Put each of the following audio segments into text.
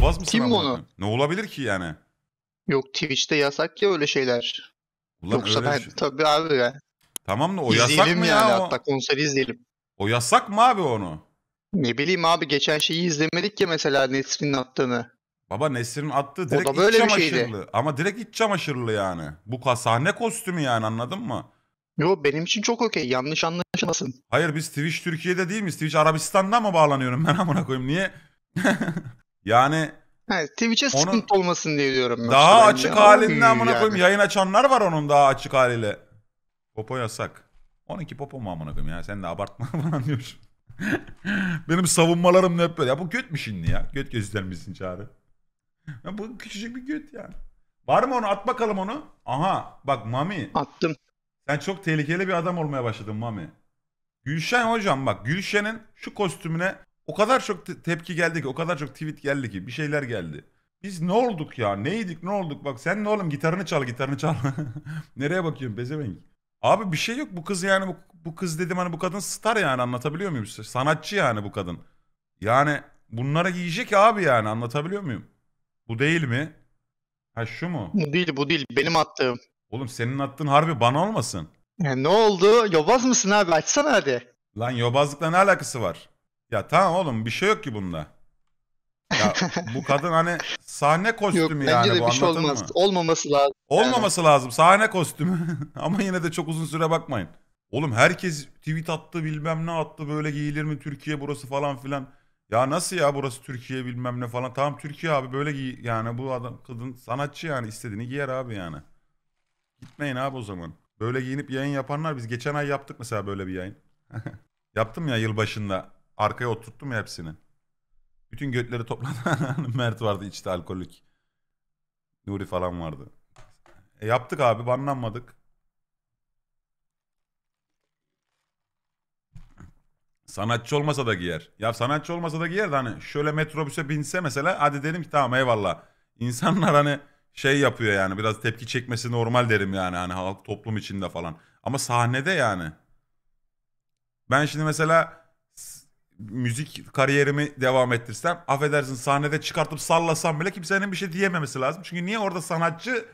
Yobaz mısın? Kim bunu? Ne olabilir ki yani? Yok Twitch'te yasak ya öyle şeyler. Ulan Yoksa öyle ben şey. tabii abi ben. Tamam da o izleyelim yasak mı yani ya? Hatta konseri izleyelim. O yasak mı abi onu? Ne bileyim abi geçen şeyi izlemedik ya mesela Nesrin'in attığını. Baba Nesrin attığı direkt o da böyle iç çamaşırlı. Şeydi. Ama direkt iç çamaşırlı yani. Bu sahne kostümü yani anladın mı? Yo benim için çok okey. Yanlış anlaşılmasın. Hayır biz Twitch Türkiye'de değil miyiz? Twitch Arabistan'dan mı bağlanıyorum ben amına koyayım? Niye? Yani Evet. Twitch'e onun... sıkıntı olmasın diye diyorum. Ben daha açık ya. halinden buna yani. koyayım. Yayın açanlar var onun daha açık haliyle. Popo yasak. 12 popo mu amına koyayım ya? Sen de abartma falan diyorsun. Benim savunmalarım ne hep böyle. Ya bu göt mü şimdi ya? Göt gözlerimizin çağrı. Ya bu küçücük bir göt yani. Var mı onu? At bakalım onu. Aha bak Mami. Attım. Sen çok tehlikeli bir adam olmaya başladın Mami. Gülşen hocam bak Gülşen'in şu kostümüne o kadar çok te- tepki geldi ki, o kadar çok tweet geldi ki, bir şeyler geldi. Biz ne olduk ya? Neydik, ne olduk? Bak sen ne oğlum gitarını çal, gitarını çal. Nereye bakıyorsun pezevenk? Abi bir şey yok bu kız yani bu, bu kız dedim hani bu kadın star yani anlatabiliyor muyum? Sanatçı yani bu kadın. Yani bunlara giyecek abi yani anlatabiliyor muyum? Bu değil mi? Ha şu mu? Bu değil bu değil benim attığım. Oğlum senin attığın harbi bana olmasın. Ya e, ne oldu? Yobaz mısın abi? Açsana hadi. Lan yobazlıkla ne alakası var? Ya tamam oğlum bir şey yok ki bunda. Ya bu kadın hani sahne kostümü Yok, bence yani de bu bir şey olmaz. mı? Olmaması lazım. Olmaması lazım sahne kostümü. Ama yine de çok uzun süre bakmayın. Oğlum herkes tweet attı bilmem ne attı böyle giyilir mi Türkiye burası falan filan. Ya nasıl ya burası Türkiye bilmem ne falan. Tamam Türkiye abi böyle giy yani bu adam kadın sanatçı yani istediğini giyer abi yani. Gitmeyin abi o zaman. Böyle giyinip yayın yapanlar biz geçen ay yaptık mesela böyle bir yayın. Yaptım ya yılbaşında Arkaya oturttum hepsini. Bütün götleri topladı. Mert vardı içti alkolik. Nuri falan vardı. E yaptık abi banlanmadık. Sanatçı olmasa da giyer. Ya sanatçı olmasa da giyer de hani şöyle metrobüse binse mesela hadi derim ki tamam eyvallah. İnsanlar hani şey yapıyor yani biraz tepki çekmesi normal derim yani hani halk toplum içinde falan. Ama sahnede yani. Ben şimdi mesela müzik kariyerimi devam ettirsem affedersin sahnede çıkartıp sallasam bile kimsenin bir şey diyememesi lazım. Çünkü niye orada sanatçı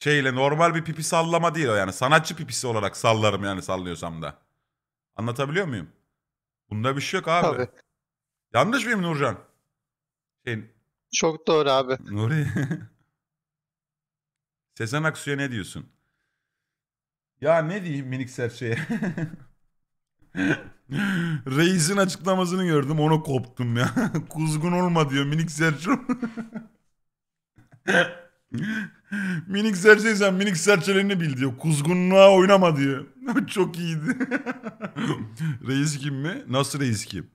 şeyle normal bir pipi sallama değil o yani sanatçı pipisi olarak sallarım yani sallıyorsam da. Anlatabiliyor muyum? Bunda bir şey yok abi. Tabii. Yanlış mıyım Nurcan? Şey, Çok doğru abi. Nuri. Sezen Aksu'ya ne diyorsun? Ya ne diyeyim minik serçeye? Reis'in açıklamasını gördüm ona koptum ya. Kuzgun olma diyor minik Serço. minik Serçe sen minik serçelerini bil diyor. Kuzgunluğa oynama diyor. Çok iyiydi. reis kim mi? Nasıl reis kim?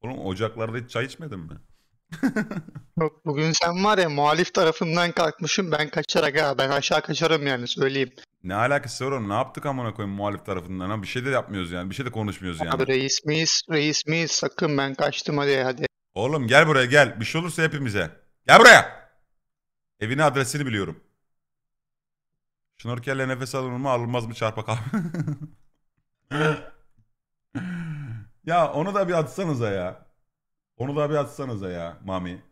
Oğlum ocaklarda hiç çay içmedin mi? Yok bugün sen var ya muhalif tarafından kalkmışım ben kaçarak ha ben aşağı kaçarım yani söyleyeyim. Ne alakası var onun ne yaptık amına koyayım muhalif tarafından ha bir şey de yapmıyoruz yani bir şey de konuşmuyoruz yani. Abi reis miyiz reis miyiz sakın ben kaçtım hadi hadi. Oğlum gel buraya gel bir şey olursa hepimize gel buraya. Evini adresini biliyorum. Şnorkelle nefes alınır mı alınmaz mı çarpak abi. ya onu da bir atsanıza ya. Onu da bir atsanıza ya Mami.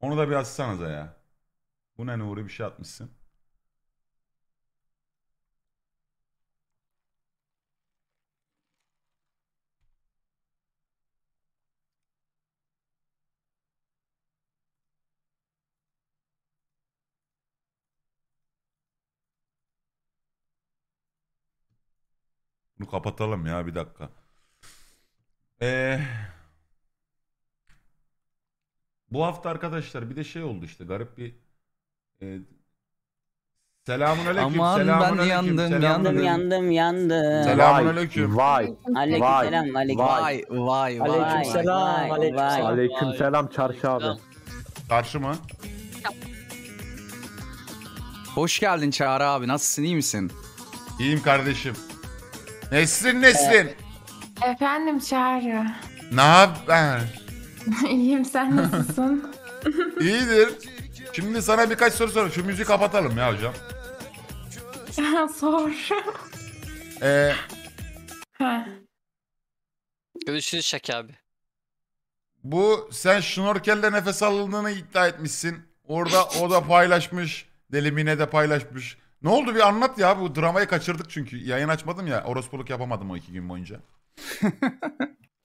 Onu da bir atsanıza ya. Bu ne Nuri bir şey atmışsın. Bunu kapatalım ya bir dakika. Eee... Bu hafta arkadaşlar bir de şey oldu işte garip bir e, selamun aleyküm Aman selamun ben aleyküm, yandım, selamun yandım, aleyküm. yandım, yandım. Selamun aleyküm. Vay. Aleyküm vay, selam, aleyküm. Vay, vay, vay. Aleyküm selam, aleyküm selam. Aleyküm selam çarşı abi. Çarşı mı? Hoş geldin Çağrı abi, nasılsın, iyi misin? İyiyim kardeşim. Neslin, Neslin. Ee, efendim Çağrı. Ne haber? İyiyim sen nasılsın? İyidir. Şimdi sana birkaç soru sorayım. Şu müziği kapatalım ya hocam. Sor. Ee, Ha. Görüşürüz Şaki abi. bu sen şnorkelle nefes alındığını iddia etmişsin. Orada o da paylaşmış. Delimine de paylaşmış. Ne oldu bir anlat ya bu dramayı kaçırdık çünkü. Yayın açmadım ya orospuluk yapamadım o iki gün boyunca.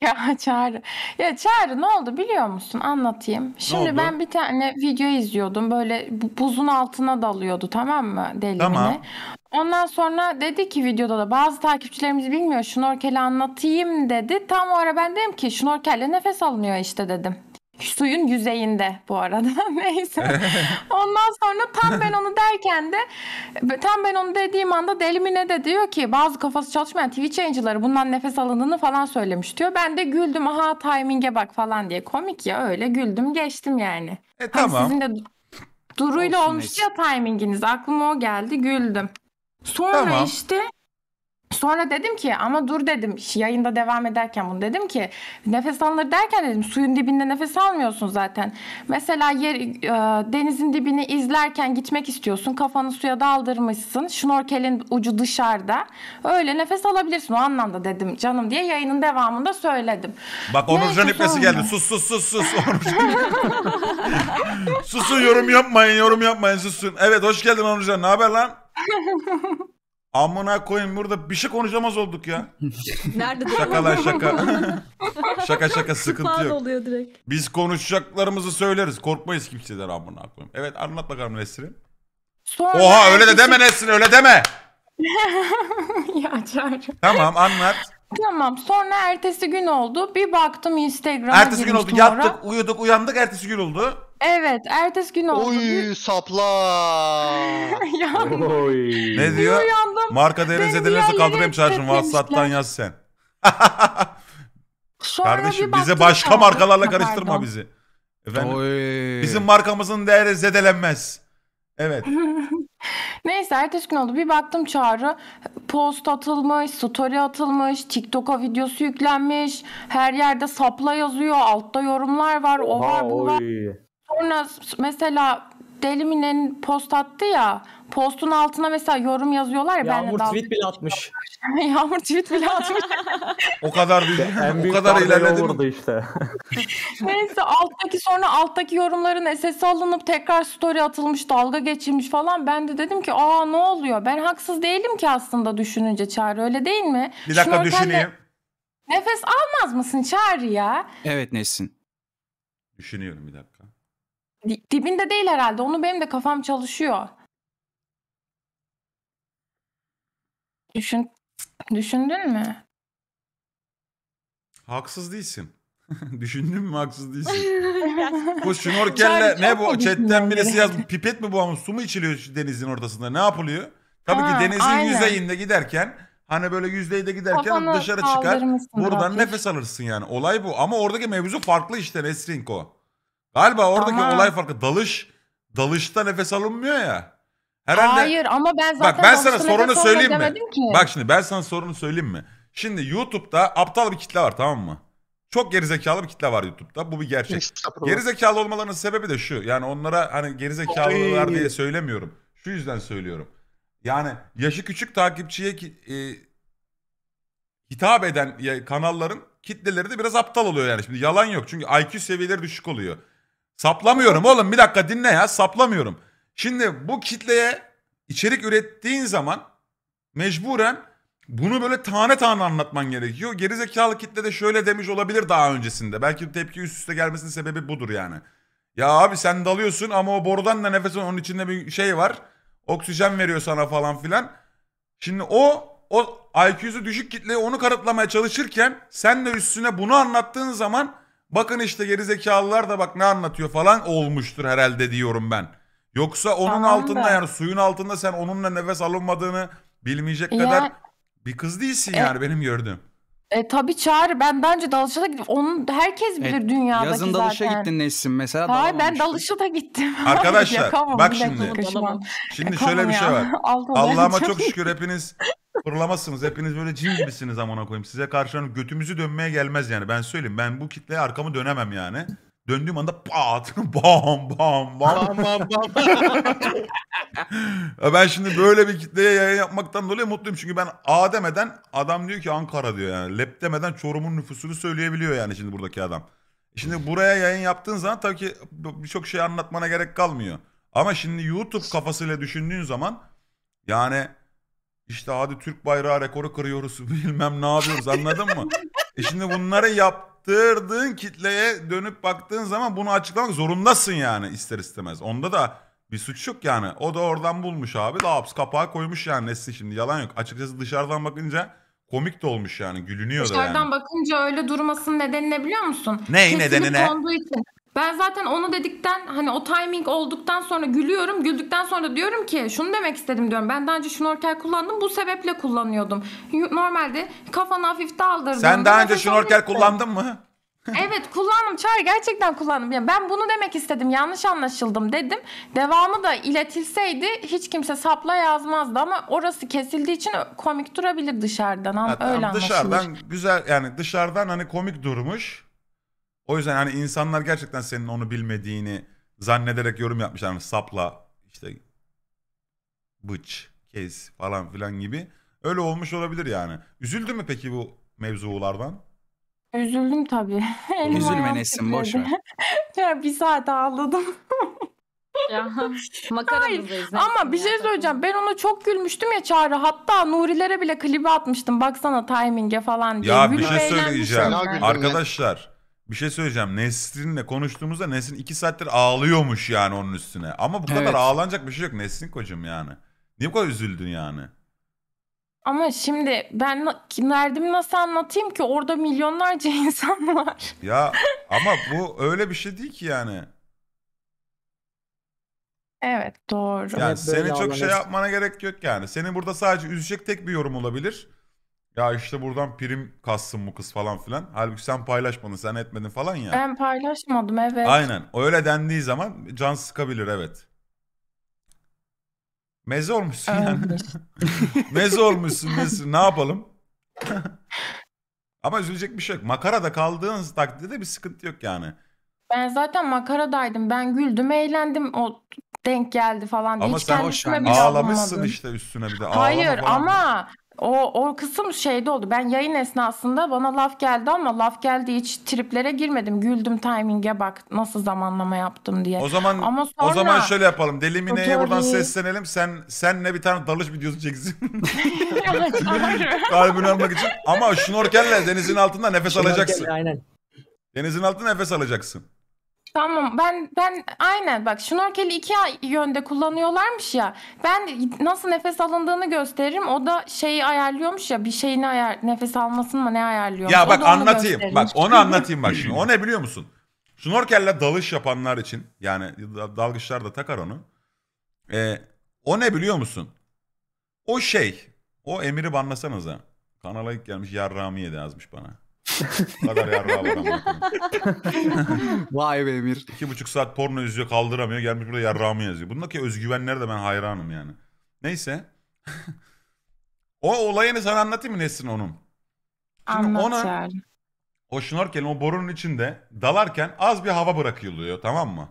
Ya Çağrı. Ya Çağrı ne oldu biliyor musun? Anlatayım. Şimdi ben bir tane video izliyordum. Böyle buzun altına dalıyordu tamam mı delimine. Tamam. Ondan sonra dedi ki videoda da bazı takipçilerimiz bilmiyor şnorkeli anlatayım dedi. Tam o ara ben dedim ki şnorkelle nefes alınıyor işte dedim suyun yüzeyinde bu arada neyse. Ondan sonra tam ben onu derken de tam ben onu dediğim anda Delmine de diyor ki bazı kafası çalışmayan TV yayıncıları bundan nefes alındığını falan söylemiş diyor. Ben de güldüm aha timing'e bak falan diye komik ya öyle güldüm geçtim yani. E, hani tamam. Hani sizin de Duru'yla olmuş ya timinginiz aklıma o geldi güldüm. Sonra tamam. işte Sonra dedim ki ama dur dedim yayında devam ederken bunu dedim ki nefes alınır derken dedim suyun dibinde nefes almıyorsun zaten. Mesela yer, e, denizin dibini izlerken gitmek istiyorsun kafanı suya daldırmışsın şnorkelin ucu dışarıda öyle nefes alabilirsin o anlamda dedim canım diye yayının devamında söyledim. Bak Onurcan iplesi geldi sus sus sus sus Onurcan. susun yorum yapmayın yorum yapmayın susun. Evet hoş geldin Onurcan ne haber lan? Amına koyun burada bir şey konuşamaz olduk ya. Nerede Şaka lan şaka. şaka şaka sıkıntı yok. oluyor direkt. Biz konuşacaklarımızı söyleriz. Korkmayız kimseden amına koyayım. Evet anlat bakalım Nesrin. Sonra Oha öyle de deme Nesrin öyle deme. ya Çağrı. Tamam anlat. Tamam sonra ertesi gün oldu. Bir baktım Instagram'a Ertesi gün oldu girmiştim yattık uyuduk uyandık ertesi gün oldu. Evet, ertesi gün oldu. Oy sapla. Oy. Ne diyor? Uyandım. Marka değerin zedelenirse kaldırayım çarjımı. WhatsApp'tan yaz sen. Sonra Kardeşim bize başka çağırdı. markalarla karıştırma pardon. bizi. Efendim, Oy. bizim markamızın değeri zedelenmez. Evet. Neyse ertesi gün oldu. Bir baktım çağrı post atılmış, story atılmış, TikTok'a videosu yüklenmiş. Her yerde sapla yazıyor. Altta yorumlar var. O var, bu var. Sonra mesela Delimine'nin post attı ya. Postun altına mesela yorum yazıyorlar ya. Yağmur ben de tweet bile atmış. Yağmur tweet bile atmış. o kadar değil. En büyük o kadar ilerledi vurdu işte. Neyse alttaki sonra alttaki yorumların esesi alınıp tekrar story atılmış, dalga geçilmiş falan. Ben de dedim ki aa ne oluyor? Ben haksız değilim ki aslında düşününce Çağrı öyle değil mi? Bir dakika Şnorkel'de... düşüneyim. Nefes almaz mısın Çağrı ya? Evet Nesin. Düşünüyorum bir dakika. Dibinde değil herhalde. Onu benim de kafam çalışıyor. Düşün düşündün mü? Haksız değilsin. Düşündün mü haksız değilsin. bu şnorkelle ne bu chatten birisi yazmış. Pipet mi bu ama su mu içiliyor denizin ortasında ne yapılıyor? Tabii ha, ki denizin aynen. yüzeyinde giderken hani böyle yüzeyde giderken Kafanı dışarı çıkar. Buradan belki. nefes alırsın yani. Olay bu ama oradaki mevzu farklı işte Nesrinko. Galiba oradaki Tamam. olay farkı dalış dalışta nefes alınmıyor ya. Herhalde Hayır ama ben zaten Bak ben sana sorunu söyleyeyim mi? ki. Bak şimdi ben sana sorunu söyleyeyim mi? Şimdi YouTube'da aptal bir kitle var tamam mı? Çok gerizekalı bir kitle var YouTube'da. Bu bir gerçek. Gerizekalı olmalarının sebebi de şu. Yani onlara hani gerizekalılar diye söylemiyorum. Şu yüzden söylüyorum. Yani yaşı küçük takipçiye e, hitap eden kanalların kitleleri de biraz aptal oluyor yani. Şimdi yalan yok. Çünkü IQ seviyeleri düşük oluyor. Saplamıyorum oğlum bir dakika dinle ya saplamıyorum. Şimdi bu kitleye içerik ürettiğin zaman mecburen bunu böyle tane tane anlatman gerekiyor. Gerizekalı kitle de şöyle demiş olabilir daha öncesinde. Belki tepki üst üste gelmesinin sebebi budur yani. Ya abi sen dalıyorsun ama o borudan da nefesin onun içinde bir şey var. Oksijen veriyor sana falan filan. Şimdi o o IQ'su düşük kitleye onu kanıtlamaya çalışırken sen de üstüne bunu anlattığın zaman Bakın işte gerizekalılar da bak ne anlatıyor falan olmuştur herhalde diyorum ben. Yoksa onun Tamam altında da. yani suyun altında sen onunla nefes alınmadığını bilmeyecek kadar bir kız değilsin E- yani benim gördüğüm. E, tabii çağır. ben bence dalışa da gidip onun herkes Evet, bilir dünyadaki yazın dalışa zaten. gittin Nesin mesela Hayır ben dalışa da gittim. Arkadaşlar bak şimdi. Şimdi şöyle bir şey var. Altı Allah'ıma çok şükür hepiniz Fırlamazsınız. Hepiniz böyle cin gibisiniz amına koyayım. Size karşı hani götümüzü dönmeye gelmez yani. Ben söyleyeyim. Ben bu kitleye arkamı dönemem yani. Döndüğüm anda pat bam bam bam. bam, bam. ben şimdi böyle bir kitleye yayın yapmaktan dolayı mutluyum. Çünkü ben A demeden adam diyor ki Ankara diyor yani. Lep demeden Çorum'un nüfusunu söyleyebiliyor yani şimdi buradaki adam. Şimdi buraya yayın yaptığın zaman tabii ki birçok şey anlatmana gerek kalmıyor. Ama şimdi YouTube kafasıyla düşündüğün zaman yani işte hadi Türk bayrağı rekoru kırıyoruz bilmem ne yapıyoruz anladın mı? e şimdi bunları yaptırdığın kitleye dönüp baktığın zaman bunu açıklamak zorundasın yani ister istemez. Onda da bir suç yok yani. O da oradan bulmuş abi. Laps kapağı koymuş yani Nesli şimdi yalan yok. Açıkçası dışarıdan bakınca komik de olmuş yani gülünüyor Dışarıdan da yani. bakınca öyle durmasının nedeni ne biliyor musun? Ne Kesinlik nedeni ne? için. Ben zaten onu dedikten hani o timing olduktan sonra gülüyorum. Güldükten sonra diyorum ki şunu demek istedim diyorum. Ben daha önce şnorkel kullandım. Bu sebeple kullanıyordum. Normalde kafanı hafif daldırdım. Sen daha önce şnorkel kullandın mı? evet kullandım Çağrı gerçekten kullandım. Yani ben bunu demek istedim yanlış anlaşıldım dedim. Devamı da iletilseydi hiç kimse sapla yazmazdı ama orası kesildiği için komik durabilir dışarıdan. Ha, öyle dışarıdan anlaşılır. Dışarıdan güzel yani dışarıdan hani komik durmuş. O yüzden hani insanlar gerçekten senin onu bilmediğini zannederek yorum yapmışlar. Yani sapla işte bıç, kez falan filan gibi. Öyle olmuş olabilir yani. Üzüldü mü peki bu mevzulardan? Üzüldüm tabii. Üzülme ayağım Nesin boş ver. bir saat ağladım. Ya, Makaramızdayız. Ama bir şey söyleyeceğim. Ben ona çok gülmüştüm ya Çağrı. Hatta Nurilere bile klibi atmıştım. Baksana timing'e falan diye. Ya bir şey söyleyeceğim. ben. ya. Arkadaşlar bir şey söyleyeceğim. Nesrin'le konuştuğumuzda Nesrin 2 saattir ağlıyormuş yani onun üstüne. Ama bu kadar Evet. ağlanacak bir şey yok Nesrin kocam yani. Niye bu kadar üzüldün yani? Ama şimdi ben na- nasıl anlatayım ki? Orada milyonlarca insan var. Ya ama bu öyle bir şey değil ki yani. Evet doğru. Yani Evet, seni çok şey yapmana gerek yok yani. Senin burada sadece üzecek tek bir yorum olabilir. Ya işte buradan prim kassın bu kız falan filan. Halbuki sen paylaşmadın, sen etmedin falan ya. Ben paylaşmadım evet. Aynen. Öyle dendiği zaman can sıkabilir evet. Meze olmuşsun yani. Öyleymiş. Meze olmuşsun nesin? Ne yapalım? Ama üzülecek bir şey yok. Makarada kaldığın takdirde bir sıkıntı yok yani. Ben zaten makaradaydım. Ben güldüm, eğlendim. O denk geldi falan Ama Hiç sen kendisine bir ağlamışsın alınmadım. işte üstüne bir de. Ağlama Hayır falan diye. ama o, o kısım şeyde oldu. Ben yayın esnasında bana laf geldi ama laf geldi hiç triplere girmedim. Güldüm timing'e bak nasıl zamanlama yaptım diye. O zaman ama sonra... o zaman şöyle yapalım. Deli Mine'ye buradan seslenelim. Sen sen ne bir tane dalış videosu çeksin. Kalbini almak için. Ama şnorkelle denizin altında nefes alacaksın. Aynen. Denizin altında nefes alacaksın. Tamam ben ben aynen bak şnorkeli iki yönde kullanıyorlarmış ya. Ben nasıl nefes alındığını gösteririm. O da şeyi ayarlıyormuş ya bir şeyini ayar nefes almasın mı ne ayarlıyormuş. Ya bak anlatayım. Bak onu anlatayım bak şimdi. O ne biliyor musun? Şnorkelle dalış yapanlar için yani dalgıçlar da takar onu. Ee, o ne biliyor musun? O şey. O emiri banlasanıza. Kanala ilk gelmiş yarrami yedi yazmış bana kadar yarrağı var ama. Vay be Emir. İki buçuk saat porno izliyor kaldıramıyor. Gelmiş burada yarrağımı yazıyor. Bundaki özgüvenlere de ben hayranım yani. Neyse. o olayını sana anlatayım mı Nesrin onun? Şimdi Anlat o şnorkelin o borunun içinde dalarken az bir hava bırakılıyor tamam mı?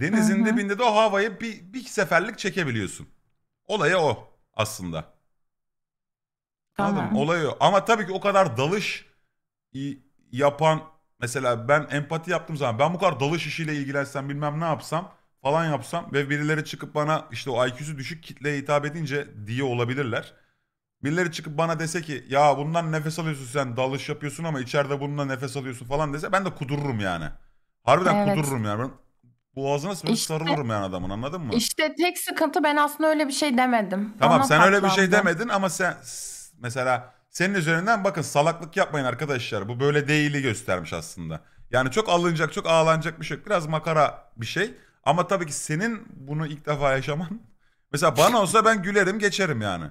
Denizin Hı hı. dibinde de o havayı bir, bir seferlik çekebiliyorsun. Olayı o aslında. Anladın mı? Tamam. Olayı o. Ama tabii ki o kadar dalış yapan mesela ben empati yaptığım zaman ben bu kadar dalış işiyle ilgilensem bilmem ne yapsam falan yapsam ve birileri çıkıp bana işte o IQ'su düşük kitleye hitap edince diye olabilirler. Birileri çıkıp bana dese ki ya bundan nefes alıyorsun sen dalış yapıyorsun ama içeride bununla nefes alıyorsun falan dese ben de kudururum yani. Harbiden evet. kudururum yani. Ben boğazına sıkıp işte, sarılırım yani adamın anladın mı? İşte tek sıkıntı ben aslında öyle bir şey demedim. Tamam Bana sen patlandı. öyle bir şey demedin ama sen mesela senin üzerinden bakın salaklık yapmayın arkadaşlar. Bu böyle değili göstermiş aslında. Yani çok alınacak, çok ağlanacak bir şey Biraz makara bir şey. Ama tabii ki senin bunu ilk defa yaşaman. Mesela bana olsa ben gülerim geçerim yani.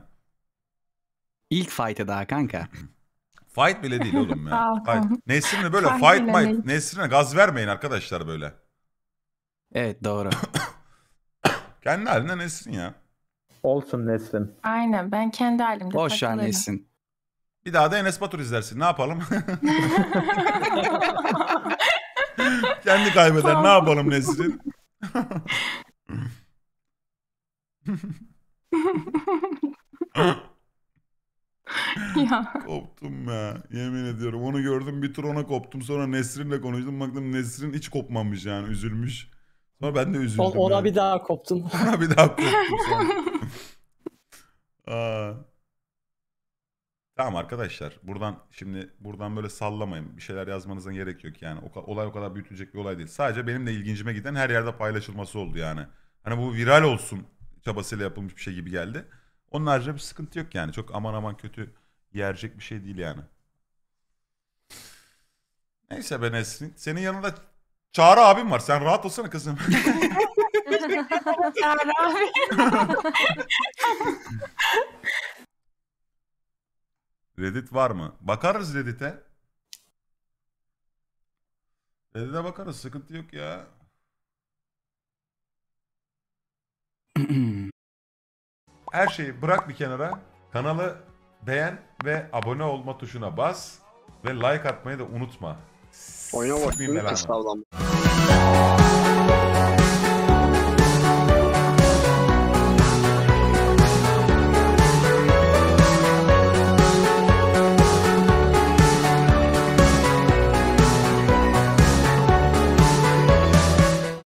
İlk fight'e daha kanka. Fight bile değil oğlum ya. fight. Nesrin'le böyle fight fight. Nesrin'e gaz vermeyin arkadaşlar böyle. Evet doğru. Kendi haline Nesrin ya. Olsun Nesrin. Aynen ben kendi halimde Boş ver takılırım. Nesrin. Bir daha da Enes Batur izlersin. Ne yapalım? Kendi kaybeder. Tamam. Ne yapalım Nesrin? ya. Koptum ya. Yemin ediyorum. Onu gördüm bir tur ona koptum. Sonra Nesrin'le konuştum. Baktım Nesrin hiç kopmamış yani. Üzülmüş. Sonra ben de üzüldüm. Ona yani. bir daha koptun. ona bir daha koptum Aa. Tamam arkadaşlar buradan şimdi buradan böyle sallamayın. Bir şeyler yazmanızın gerek yok yani. olay o kadar büyütülecek bir olay değil. Sadece benim de ilgincime giden her yerde paylaşılması oldu yani. Hani bu viral olsun çabasıyla yapılmış bir şey gibi geldi. Onun haricinde bir sıkıntı yok yani. Çok aman aman kötü yerecek bir şey değil yani. Neyse ben Nesrin. Senin yanında Çağrı abim var. Sen rahat olsana kızım. Çağrı abim. Reddit var mı? Bakarız Reddit'e. Reddit'e bakarız. Sıkıntı yok ya. Her şeyi bırak bir kenara. Kanalı beğen ve abone olma tuşuna bas. Ve like atmayı da unutma. Oyna bak. Kıstavlanma.